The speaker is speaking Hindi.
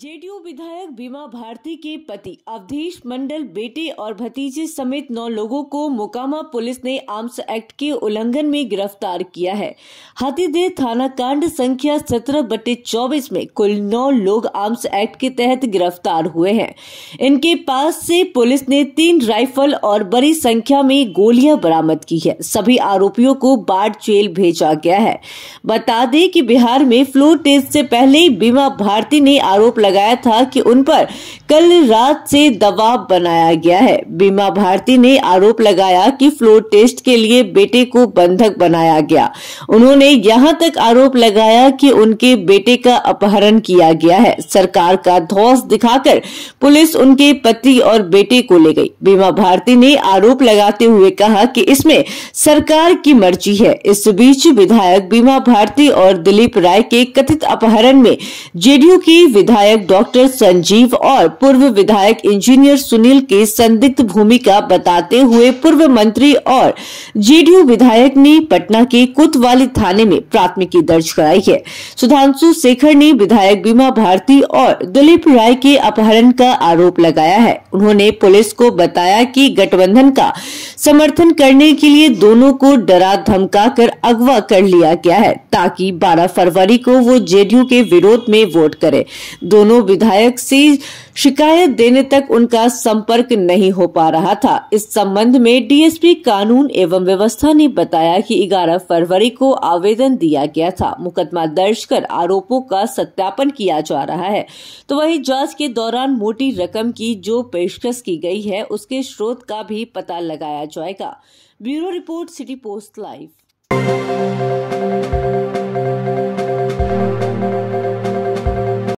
जेडीयू विधायक बीमा भारती के पति अवधेश मंडल बेटे और भतीजे समेत नौ लोगों को मोकामा पुलिस ने आर्म्स एक्ट के उल्लंघन में गिरफ्तार किया है हाथीदेह थाना कांड संख्या सत्रह बटे चौबीस में कुल नौ लोग आर्म्स एक्ट के तहत गिरफ्तार हुए हैं इनके पास से पुलिस ने तीन राइफल और बड़ी संख्या में गोलियां बरामद की है सभी आरोपियों को बाढ़ जेल भेजा गया है बता दें कि बिहार में फ्लोर टेस्ट से पहले बीमा भारती ने आरोप लगाया था कि उन पर कल रात से दबाव बनाया गया है बीमा भारती ने आरोप लगाया कि फ्लोर टेस्ट के लिए बेटे को बंधक बनाया गया उन्होंने यहाँ तक आरोप लगाया कि उनके बेटे का अपहरण किया गया है सरकार का धौस दिखाकर पुलिस उनके पति और बेटे को ले गई बीमा भारती ने आरोप लगाते हुए कहा कि इसमें सरकार की मर्जी है इस बीच विधायक बीमा भारती और दिलीप राय के कथित अपहरण में जेडीयू की विधायक विधायक डॉक्टर संजीव और पूर्व विधायक इंजीनियर सुनील की संदिग्ध भूमिका बताते हुए पूर्व मंत्री और जीडीयू विधायक ने पटना के कुतवाली थाने में प्राथमिकी दर्ज कराई है सुधांशु शेखर ने विधायक बीमा भारती और दिलीप राय के अपहरण का आरोप लगाया है उन्होंने पुलिस को बताया कि गठबंधन का समर्थन करने के लिए दोनों को डरा धमका कर अगवा कर लिया गया है ताकि 12 फरवरी को वो जेडीयू के विरोध में वोट करे दो दोनों विधायक से शिकायत देने तक उनका संपर्क नहीं हो पा रहा था इस संबंध में डीएसपी कानून एवं व्यवस्था ने बताया कि 11 फरवरी को आवेदन दिया गया था मुकदमा दर्ज कर आरोपों का सत्यापन किया जा रहा है तो वही जांच के दौरान मोटी रकम की जो पेशकश की गई है उसके स्रोत का भी पता लगाया जाएगा bureau report city post live